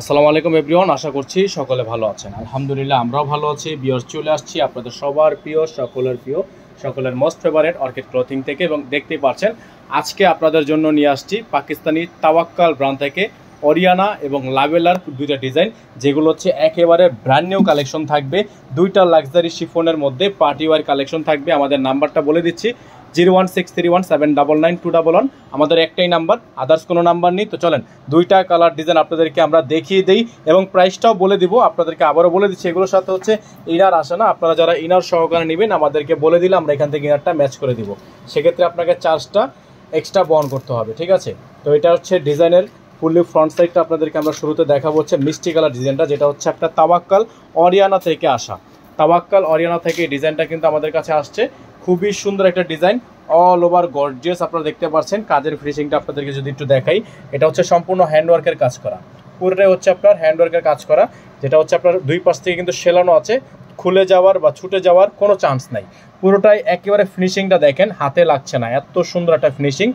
আসসালামু আলাইকুম এভরিওয়ান আশা করছি সকলে ভালো আছেন আলহামদুলিল্লাহ আমরাও ভালো আছি বিয়র চলে আসছি আপনাদের সবার প্রিয় সকলের প্রিয় সকলের মোস্ট ফেভারেট অর্কিড ক্লথিং থেকে এবং দেখতে পাচ্ছেন আজকে আপনাদের জন্য নিয়ে আসছি পাকিস্তানি তাওয়াক্কাল ব্রান্ড থেকে অরিয়ানা এবং লাভেলার দুইটা ডিজাইন যেগুলো হচ্ছে একেবারে ব্র্যান্ড নিউ কালেকশন থাকবে দুইটা লাক্সারি শিফনের মধ্যে পার্টিওয়ার কালেকশন থাকবে আমাদের নাম্বারটা বলে দিচ্ছি zero one six three one seven double nine two double one আমাদের একটাই নাম্বার আদার্স কোনো নাম্বার নেই তো চলেন দুইটা কালার ডিজাইন আপনাদেরকে আমরা দেখিয়ে দিই এবং প্রাইসটাও বলে দিব আপনাদেরকে আবারও বলে দিচ্ছি এগুলোর সাথে হচ্ছে ইনার আসে না আপনারা যারা ইনার সহকারে নেবেন আমাদেরকে বলে দিলে আমরা এখান থেকে ইনারটা ম্যাচ করে দিব সেক্ষেত্রে আপনাকে চার্জটা এক্সট্রা বহন করতে হবে ঠিক আছে তো এটা হচ্ছে ডিজাইনের ফুললি ফ্রন্ট সাইডটা আপনাদেরকে আমরা শুরুতে দেখাবো হচ্ছে মিষ্টি কালার ডিজাইনটা যেটা হচ্ছে একটা তাবাক্কাল অরিয়ানা থেকে আসা তাবাক্কাল অরিয়ানা থেকে ডিজাইনটা কিন্তু আমাদের কাছে আসছে খুবই সুন্দর একটা ডিজাইন অল ওভার গর্জিয়াস আপনারা দেখতে পাচ্ছেন কাজের ফিনিশিংটা আপনাদেরকে যদি একটু দেখাই এটা হচ্ছে সম্পূর্ণ হ্যান্ডওয়ার্কের কাজ করা পুরোটাই হচ্ছে আপনার হ্যান্ডওয়ার্কের কাজ করা যেটা হচ্ছে আপনার দুই পাশ থেকে কিন্তু সেলানো আছে খুলে যাওয়ার বা ছুটে যাওয়ার কোনো চান্স নাই পুরোটাই একেবারে ফিনিশিংটা দেখেন হাতে লাগছে না এত সুন্দর একটা ফিনিশিং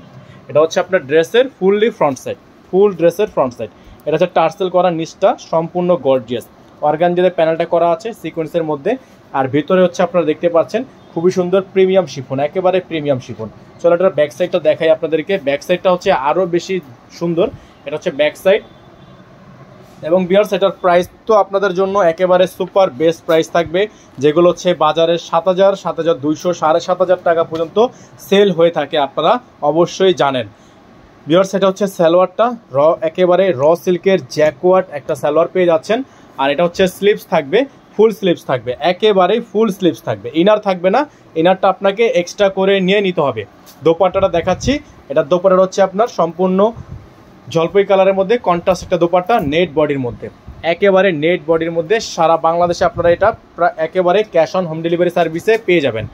এটা হচ্ছে আপনার ড্রেসের ফুললি ফ্রন্ট সাইড ফুল ড্রেসের ফ্রন্ট সাইড এটা হচ্ছে টার্সেল করা নিচটা সম্পূর্ণ গর্জিয়াস অর্গানজাদের প্যানেলটা করা আছে সিকোয়েন্সের মধ্যে আর ভিতরে হচ্ছে আপনারা দেখতে পাচ্ছেন খুবই সুন্দর প্রিমিয়াম শিফন একেবারে প্রিমিয়াম শিফন চলো এটার ব্যাক সাইডটা দেখাই আপনাদেরকে ব্যাক সাইডটা হচ্ছে আরও বেশি সুন্দর এটা হচ্ছে ব্যাক সাইড এবং বিয়ার্স এটার প্রাইস তো আপনাদের জন্য একেবারে সুপার বেস্ট প্রাইস থাকবে যেগুলো হচ্ছে বাজারে সাত হাজার সাত হাজার দুইশো সাড়ে সাত হাজার টাকা পর্যন্ত সেল হয়ে থাকে আপনারা অবশ্যই জানেন বিয়ার্স এটা হচ্ছে স্যালোয়ারটা র একেবারে র সিল্কের জ্যাকোয়ার্ট একটা স্যালোয়ার পেয়ে যাচ্ছেন আর এটা হচ্ছে স্লিপস থাকবে ফুল স্লিপস থাকবে একেবারেই ফুল স্লিপস থাকবে ইনার থাকবে না ইনারটা আপনাকে এক্সট্রা করে নিয়ে নিতে হবে দোপাট্টাটা দেখাচ্ছি এটা দোপাটার হচ্ছে আপনার সম্পূর্ণ জলপাই কালারের মধ্যে কন্ট্রাস্ট একটা দোপাট্টা নেট বডির মধ্যে একেবারে নেট বডির মধ্যে সারা বাংলাদেশে আপনারা এটা একেবারে ক্যাশ অন হোম ডেলিভারি সার্ভিসে পেয়ে যাবেন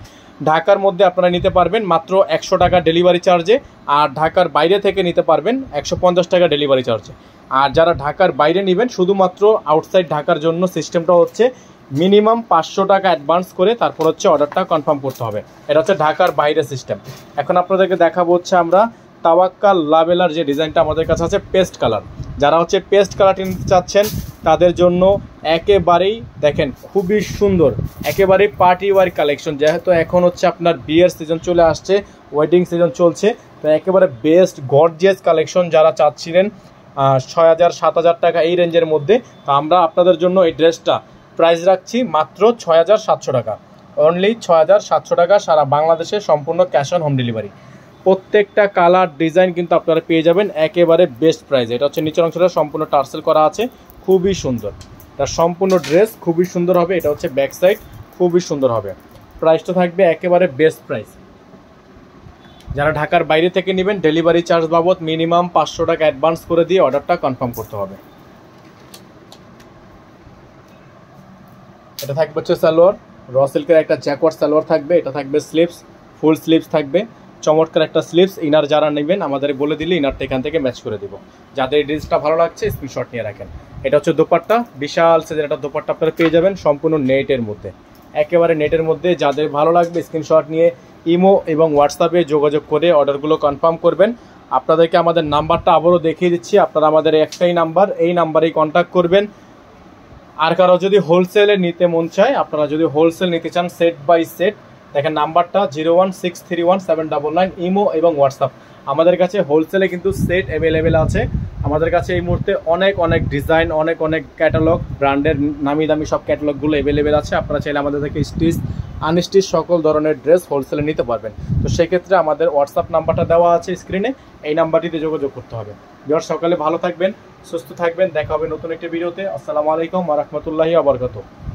ঢাকার মধ্যে আপনারা নিতে পারবেন মাত্র একশো টাকা ডেলিভারি চার্জে আর ঢাকার বাইরে থেকে নিতে পারবেন একশো পঞ্চাশ টাকা ডেলিভারি চার্জে আর যারা ঢাকার বাইরে নেবেন শুধুমাত্র আউটসাইড ঢাকার জন্য সিস্টেমটা হচ্ছে মিনিমাম পাঁচশো টাকা অ্যাডভান্স করে তারপর হচ্ছে অর্ডারটা কনফার্ম করতে হবে এটা হচ্ছে ঢাকার বাইরে সিস্টেম এখন আপনাদেরকে দেখাবো হচ্ছে আমরা তাওয়াক্কা লাভেলার যে ডিজাইনটা আমাদের কাছে আছে পেস্ট কালার যারা হচ্ছে পেস্ট কালারটি নিতে চাচ্ছেন তাদের জন্য একেবারেই দেখেন খুবই সুন্দর একেবারেই পার্টি ওয়ার কালেকশন যেহেতু এখন হচ্ছে আপনার বিয়ের সিজন চলে আসছে ওয়েডিং সিজন চলছে তো একেবারে বেস্ট গর্জিয়াস কালেকশন যারা চাচ্ছিলেন ছয় হাজার সাত হাজার টাকা এই রেঞ্জের মধ্যে তো আমরা আপনাদের জন্য এই ড্রেসটা প্রাইস রাখছি মাত্র ছয় হাজার সাতশো টাকা অনলি ছয় হাজার সাতশো টাকা সারা বাংলাদেশে সম্পূর্ণ ক্যাশ অন হোম ডেলিভারি প্রত্যেকটা কালার ডিজাইন কিন্তু আপনারা পেয়ে যাবেন একেবারে বেস্ট প্রাইস এটা হচ্ছে নিচের অংশটা সম্পূর্ণ টার্সেল করা আছে খুবই সুন্দর তার সম্পূর্ণ ড্রেস খুবই সুন্দর হবে এটা হচ্ছে ব্যাক সাইড খুবই সুন্দর হবে প্রাইসটা থাকবে একেবারে বেস্ট প্রাইস যারা ঢাকার বাইরে থেকে নেবেন ডেলিভারি চার্জ বাবদ মিনিমাম পাঁচশো টাকা অ্যাডভান্স করে দিয়ে অর্ডারটা কনফার্ম করতে হবে এটা থাকবে হচ্ছে সালোয়ার র সিল্কের একটা জ্যাকোয়ার সালোয়ার থাকবে এটা থাকবে স্লিপস ফুল স্লিপস থাকবে চমৎকার একটা স্লিপস ইনার যারা নেবেন আমাদের বলে দিলে ইনারটা এখান থেকে ম্যাচ করে দিব যাদের এই ড্রেসটা ভালো লাগছে স্ক্রিনশট নিয়ে রাখেন এটা হচ্ছে দোপাট্টা বিশাল সাইজের একটা দোপাট্টা আপনারা পেয়ে যাবেন সম্পূর্ণ নেটের মধ্যে একেবারে নেটের মধ্যে যাদের ভালো লাগবে স্ক্রিনশট নিয়ে ইমো এবং হোয়াটসঅ্যাপে যোগাযোগ করে অর্ডারগুলো কনফার্ম করবেন আপনাদেরকে আমাদের নাম্বারটা আবারও দেখিয়ে দিচ্ছি আপনারা আমাদের একটাই নাম্বার এই নাম্বারেই কন্ট্যাক্ট করবেন আর কারো যদি হোলসেলে নিতে মন চায় আপনারা যদি হোলসেল নিতে চান সেট বাই সেট দেখেন নাম্বারটা zero one six three one seven double nine imo এবং হোয়াটসঅ্যাপ আমাদের কাছে হোলসেলে কিন্তু সেট অ্যাভেলেবেল আছে আমাদের কাছে এই মুহূর্তে অনেক অনেক ডিজাইন অনেক অনেক ক্যাটালগ ব্র্যান্ডের নামি দামি সব ক্যাটালগগুলো অ্যাভেলেবেল আছে আপনারা চাইলে আমাদের থেকে স্টিচ আনস্টিচ সকল ধরনের ড্রেস হোলসেলে নিতে পারবেন তো সেক্ষেত্রে আমাদের হোয়াটসঅ্যাপ নাম্বারটা দেওয়া আছে স্ক্রিনে এই নাম্বারটিতে যোগাযোগ করতে হবে যার সকালে ভালো থাকবেন সুস্থ থাকবেন দেখা হবে নতুন একটি ভিডিওতে আসসালামু আলাইকুম আ রহমতুল্লাহি আবরকাত